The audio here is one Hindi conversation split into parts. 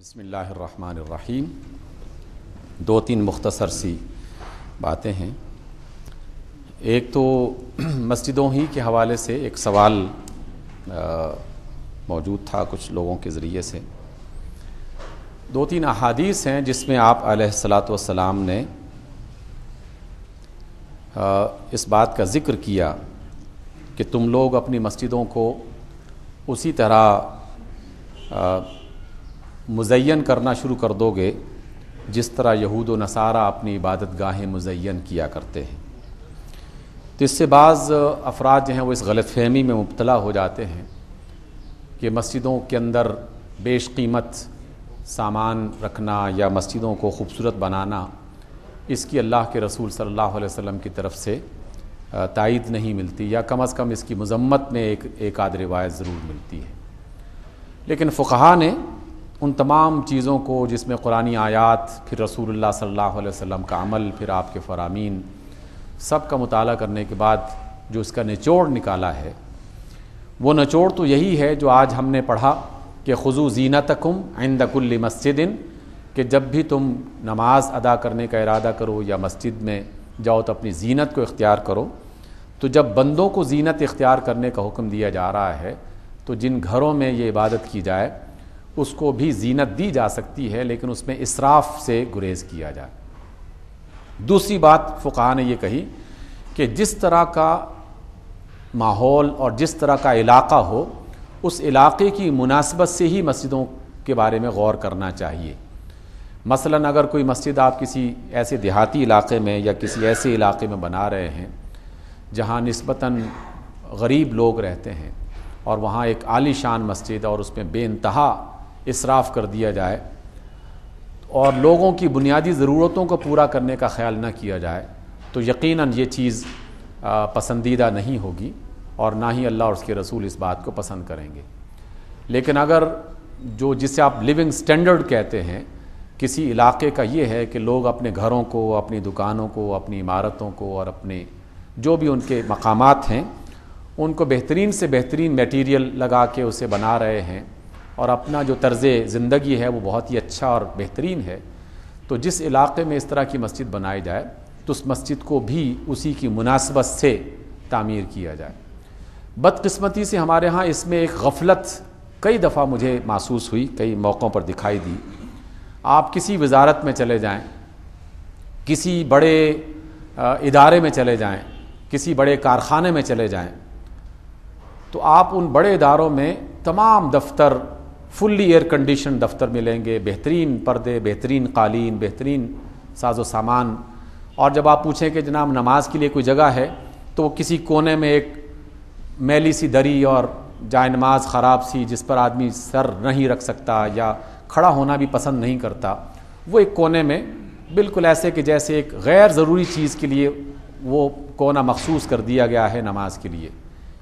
बसमीम दो तीन मुख्तसर सी बातें हैं एक तो मस्जिदों ही के हवाले से एक सवाल मौजूद था कुछ लोगों के ज़रिए से दो तीन अहादीस हैं जिसमें आप सलात वसलाम ने इस बात का ज़िक्र किया कि तुम लोग अपनी मस्जिदों को उसी तरह मुजैन करना शुरू कर दोगे जिस तरह यहूद व नसारा अपनी इबादत गाहें मुजैन किया करते हैं तो इससे बाज़ अफराद जो हैं वो इस गलत फहमी में मुबतला हो जाते हैं कि मस्जिदों के अंदर बेश कीमत सामान रखना या मस्जिदों को खूबसूरत बनाना इसकी अल्लाह के रसूल सल्लल्लाहु अलैहि वसल्लम की तरफ से तायद नहीं मिलती या कम अज़ कम इसकी मजम्मत में एक एक आध रिवायत ज़रूर मिलती है लेकिन फ़ुकहा ने उन तमाम चीज़ों को जिसमें कुरानी आयात फिर रसूलुल्लाह सल्लल्लाहु अलैहि वसल्लम का अमल फिर आपके फ़रामीन सब का मताल करने के बाद जो इसका निचोड़ निकाला है वो निचोड़ तो यही है जो आज हमने पढ़ा कि खजू जीना तकुम आइंदकुल्ल मस्जिदिन कि जब भी तुम नमाज अदा करने का इरादा करो या मस्जिद में जाओ तो अपनी जीनत को इख्तियार करो तो जब बंदों को जीनत इख्तियार करने का हुक्म दिया जा रहा है तो जिन घरों में ये इबादत की जाए उसको भी जीनत दी जा सकती है लेकिन उसमें इसराफ से गुरेज किया जाए दूसरी बात फ़ुका ने यह कही कि जिस तरह का माहौल और जिस तरह का इलाका हो उस इलाके की मुनासबत से ही मस्जिदों के बारे में गौर करना चाहिए मसलन अगर कोई मस्जिद आप किसी ऐसे देहाती इलाके में या किसी ऐसे इलाके में बना रहे हैं जहाँ नस्बता गरीब लोग रहते हैं और वहाँ एक आलीशान मस्जिद और उसमें बेानतहा इसराफ कर दिया जाए और लोगों की बुनियादी ज़रूरतों को पूरा करने का ख्याल न किया जाए तो यकीनन ये चीज़ पसंदीदा नहीं होगी और ना ही अल्लाह और उसके रसूल इस बात को पसंद करेंगे लेकिन अगर जो जिसे आप लिविंग स्टैंडर्ड कहते हैं किसी इलाके का ये है कि लोग अपने घरों को अपनी दुकानों को अपनी इमारतों को और अपने जो भी उनके मकामात हैं उनको बेहतरीन से बेहतरीन मटेरियल लगा के उसे बना रहे हैं और अपना जो तर्ज़ ज़िंदगी है वो बहुत ही अच्छा और बेहतरीन है तो जिस इलाक़े में इस तरह की मस्जिद बनाई जाए तो उस मस्जिद को भी उसी की मुनासबत से तामीर किया जाए बदकस्मती से हमारे यहाँ इसमें एक गफलत कई दफ़ा मुझे महसूस हुई कई मौक़ों पर दिखाई दी आप किसी वजारत में चले जाएं, किसी बड़े इदारे में चले जाएं, किसी बड़े कारखाने में चले जाएं, तो आप उन बड़े इदारों में तमाम दफ्तर फुल्ली एयर कंडीशन दफ्तर मिलेंगे बेहतरीन पर्दे बेहतरीन कालीन बेहतरीन साजो सामान और जब आप पूछें कि जनाब नमाज के लिए कोई जगह है तो किसी कोने में एक मैली सी दरी और जाय नमाज ख़राब सी जिस पर आदमी सर नहीं रख सकता या खड़ा होना भी पसंद नहीं करता वो एक कोने में बिल्कुल ऐसे कि जैसे एक गैर ज़रूरी चीज़ के लिए वो कोना मखसूस कर दिया गया है नमाज के लिए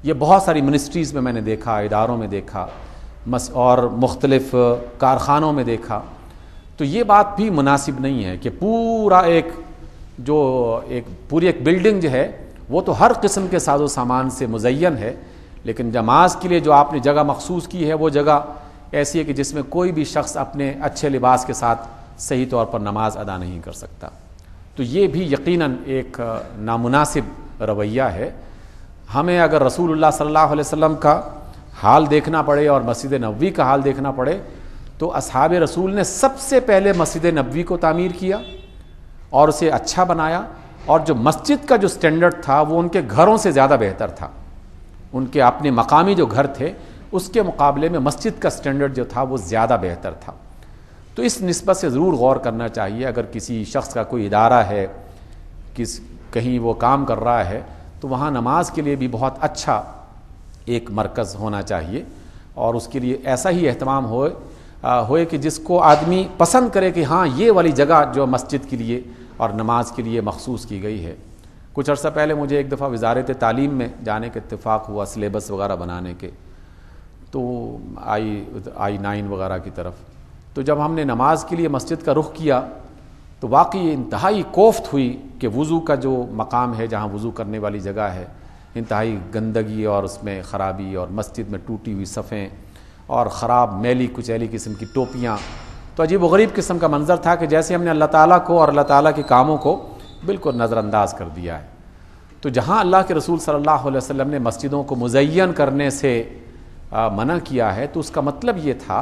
ये बहुत सारी मिनिस्ट्रीज़ में मैंने देखा इदारों में देखा मस और मुख्तलफ़ कारख़ानों में देखा तो ये बात भी मुनासिब नहीं है कि पूरा एक जो एक पूरी एक बिल्डिंग जो है वो तो हर किस्म के साजो सामान से मुजैन है लेकिन नमाज के लिए जो आपने जगह मखसूस की है वो जगह ऐसी है कि जिसमें कोई भी शख्स अपने अच्छे लिबास के साथ सही तौर पर नमाज अदा नहीं कर सकता तो ये भी यकीनन एक नामुनासिब रवैया है हमें अगर रसूल सल्ला अलैहि का हाल देखना पड़े और मस्जिद नबी का हाल देखना पड़े तो असहाब रसूल ने सबसे पहले मस्जिद नबी को तामीर किया और उसे अच्छा बनाया और जो मस्जिद का जो स्टैंडर्ड था वो उनके घरों से ज़्यादा बेहतर था उनके अपने मकामी जो घर थे उसके मुकाबले में मस्जिद का स्टैंडर्ड जो था वो ज़्यादा बेहतर था तो इस नस्बत से ज़रूर गौर करना चाहिए अगर किसी शख्स का कोई इदारा है किस कहीं वो काम कर रहा है तो वहाँ नमाज के लिए भी बहुत अच्छा एक मरकज़ होना चाहिए और उसके लिए ऐसा ही अहतमाम हो होए कि जिसको आदमी पसंद करे कि हाँ ये वाली जगह जो मस्जिद के लिए और नमाज के लिए मखसूस की गई है कुछ अर्सा पहले मुझे एक दफ़ा वजारत तालीम में जाने का इतफ़ाक़ हुआ सिलेबस वगैरह बनाने के तो आई आई नाइन वगैरह की तरफ तो जब हमने नमाज के लिए मस्जिद का रुख किया तो वाकई इंतहाई कोफ्त हुई कि वज़ू का जो मकाम है जहाँ वज़ू करने वाली जगह है इंतहाई गंदगी और उसमें ख़राबी और मस्जिद में टूटी हुई सफ़ें और ख़राब मैली कुचैली किस्म की टोपियाँ तो अजीब वरीब किस्म का मंज़र था कि जैसे हमने अल्लाह ताला को और अल्लाह ताला के कामों को बिल्कुल नज़रअंदाज कर दिया है तो जहाँ अल्लाह के रसूल सल्लल्लाहु अलैहि वसल्लम ने मस्जिदों को मुजैन करने से मना किया है तो उसका मतलब ये था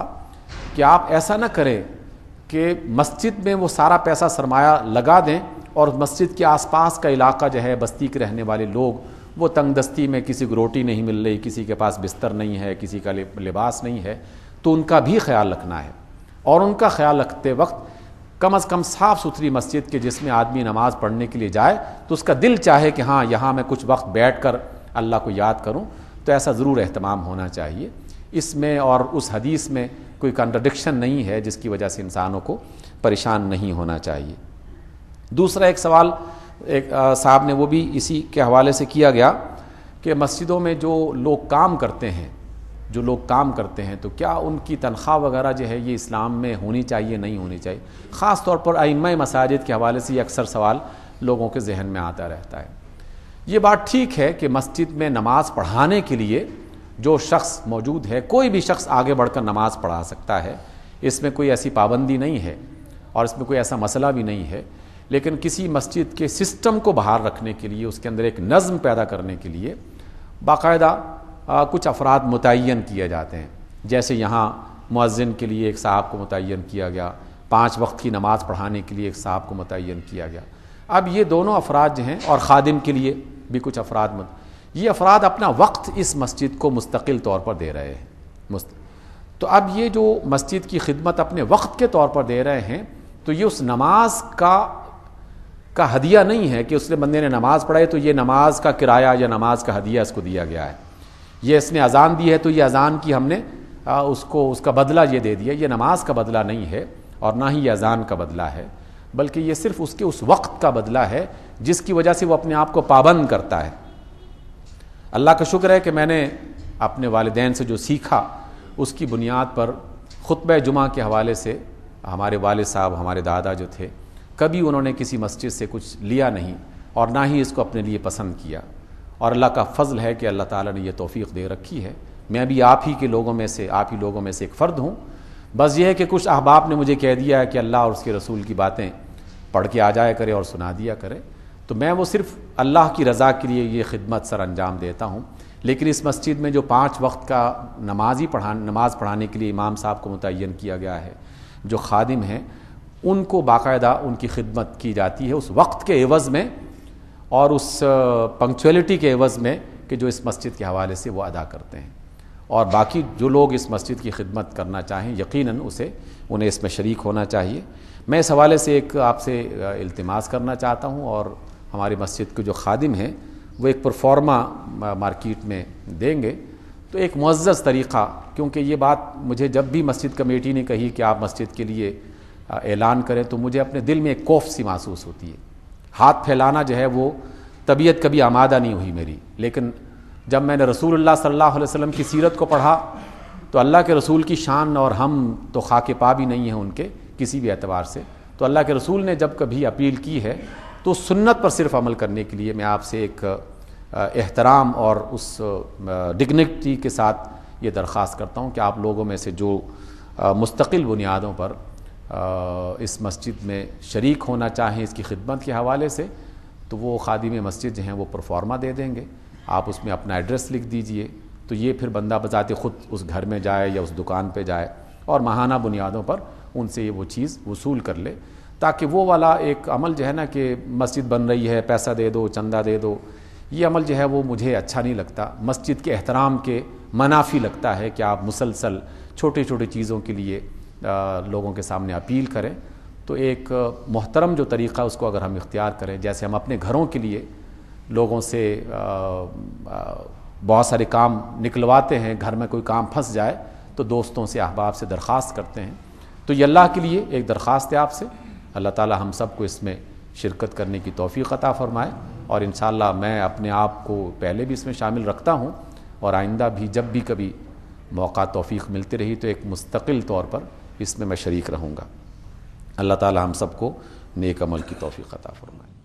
कि आप ऐसा ना करें कि मस्जिद में वो सारा पैसा सरमाया लगा दें और मस्जिद के आसपास का इलाका जो है बस्ती के रहने वाले लोग वो तंग दस्ती में किसी को रोटी नहीं मिल रही किसी के पास बिस्तर नहीं है किसी का लिबास नहीं है तो उनका भी ख्याल रखना है और उनका ख्याल रखते वक्त कम अज़ कम साफ़ सुथरी मस्जिद के जिसमें आदमी नमाज़ पढ़ने के लिए जाए तो उसका दिल चाहे कि हाँ यहाँ मैं कुछ वक्त बैठ कर अल्लाह को याद करूँ तो ऐसा ज़रूर अहतमाम होना चाहिए इसमें और उस हदीस में कोई कंट्रडिक्शन नहीं है जिसकी वजह से इंसानों को परेशान नहीं होना चाहिए दूसरा एक सवाल एक साहब ने वो भी इसी के हवाले से किया गया कि मस्जिदों में जो लोग काम करते हैं जो लोग काम करते हैं तो क्या उनकी तनख्वाह वगैरह जो है ये इस्लाम में होनी चाहिए नहीं होनी चाहिए ख़ास तौर पर आइम मसाजिद के हवाले से ये अक्सर सवाल लोगों के जहन में आता रहता है ये बात ठीक है कि मस्जिद में नमाज़ पढ़ाने के लिए जो शख्स मौजूद है कोई भी शख्स आगे बढ़कर नमाज़ पढ़ा सकता है इसमें कोई ऐसी पाबंदी नहीं है और इसमें कोई ऐसा मसला भी नहीं है लेकिन किसी मस्जिद के सिस्टम को बाहर रखने के लिए उसके अंदर एक नज़म पैदा करने के लिए बाकायदा कुछ अफराद मुतन किए जाते हैं जैसे यहाँ मुअzzन के लिए एक साहब को मुतन किया गया पाँच वक्त की नमाज़ पढ़ाने के लिए एक साहब को मुतन किया गया अब ये दोनों अफराद जो हैं और खादिम के लिए भी कुछ अफराद मत ये अफराद अपना वक्त इस मस्जिद को मुस्तकिल तौर पर दे रहे हैं तो अब ये जो मस्जिद की खिदमत अपने वक्त के तौर पर दे रहे हैं तो ये उस नमाज का का हदिया नहीं है कि उसने बंदे ने नमाज़ पढ़ाई तो ये नमाज का किराया या नमाज का हदिया इसको दिया गया है ये इसने अजान दी है तो ये अजान की हमने आ, उसको उसका बदला ये दे दिया ये नमाज का बदला नहीं है और ना ही ये अजान का बदला है बल्कि ये सिर्फ उसके उस वक्त का बदला है जिसकी वजह से वो अपने आप को पाबंद करता है अल्लाह का शुक्र है कि मैंने अपने वालदेन से जो सीखा उसकी बुनियाद पर ख़ुतब जुमा के हवाले से हमारे वाल साहब हमारे दादा जो थे कभी उन्होंने किसी मस्जिद से कुछ लिया नहीं और ना ही इसको अपने लिए पसंद किया और अल्लाह का फ़ज़ल है कि अल्लाह ताला ने यह तोफ़ी दे रखी है मैं भी आप ही के लोगों में से आप ही लोगों में से एक फ़र्द हूँ बस यह है कि कुछ अहबाब ने मुझे कह दिया है कि अल्लाह और उसके रसूल की बातें पढ़ के आ जाया करे और सुना दिया करे तो मैं वो सिर्फ़ अल्लाह की रज़ा के लिए ये खिदमत सर अंजाम देता हूँ लेकिन इस मस्जिद में जो पाँच वक्त का नमाजी पढ़ा नमाज़ पढ़ाने के लिए इमाम साहब को मुतन किया गया है जो खादिम हैं उनको बाकायदा उनकी खिदमत की जाती है उस वक्त के एवज़ में और उस पंक्चुअलिटी के एवज़ में कि जो इस मस्जिद के हवाले से वो अदा करते हैं और बाकी जो लोग इस मस्जिद की खिदमत करना चाहें यकीनन उसे उन्हें इसमें शरीक होना चाहिए मैं इस हवाले से एक आपसे अल्तमास करना चाहता हूँ और हमारी मस्जिद के जो खादिम हैं वो एक परफॉर्मा मार्केट में देंगे तो एक मुआज़ तरीक़ा क्योंकि ये बात मुझे जब भी मस्जिद कमेटी ने कही कि आप मस्जिद के लिए ऐलान करें तो मुझे अपने दिल में एक कोफ सी महसूस होती है हाथ फैलाना जो है वो तबीयत कभी आमादा नहीं हुई मेरी लेकिन जब मैंने रसूल सल्लल्लाहु अलैहि वसल्लम की सीरत को पढ़ा तो अल्लाह के रसूल की शान और हम तो खाके पा भी नहीं हैं उनके किसी भी एतबार से तो अल्लाह के रसूल ने जब कभी अपील की है तो सुन्नत पर सिर्फ अमल करने के लिए मैं आपसे एक एहतराम और उस डिग्निटी के साथ ये दरख्वास्त करता हूँ कि आप लोगों में से जो मुस्तकिल बुनियादों पर इस मस्जिद में शरीक होना चाहें इसकी खिदमत के हवाले से तो वो खादिम मस्जिद जो हैं वो परफॉर्मा दे देंगे आप उसमें अपना एड्रेस लिख दीजिए तो ये फिर बंदा बजाते ख़ुद उस घर में जाए या उस दुकान पे जाए और महाना बुनियादों पर उनसे ये वो चीज़ वसूल कर ले ताकि वो वाला एक अमल जो है ना कि मस्जिद बन रही है पैसा दे दो चंदा दे दो ये अमल जो है वो मुझे अच्छा नहीं लगता मस्जिद के एहतराम के मनाफी लगता है कि आप मुसलसल छोटी छोटी चीज़ों के लिए लोगों के सामने अपील करें तो एक मोहतरम जो तरीक़ा उसको अगर हम इख्तियार करें जैसे हम अपने घरों के लिए लोगों से बहुत सारे काम निकलवाते हैं घर में कोई काम फंस जाए तो दोस्तों से अहबाब से दरख्वास्त करते हैं तो ये अल्लाह के लिए एक दरख्वास्त है आपसे अल्लाह ताला हम सबको इसमें शिरकत करने की तोफ़ी अता फ़रमाए और इन मैं अपने आप को पहले भी इसमें शामिल रखता हूँ और आइंदा भी जब भी कभी मौका तोफ़ी मिलती रही तो एक मुस्तकिल तौर पर इसमें मैं शरीक रहूँगा अल्लाह ताला हम सबको नेक अमल की तोफ़ी अता फरमाए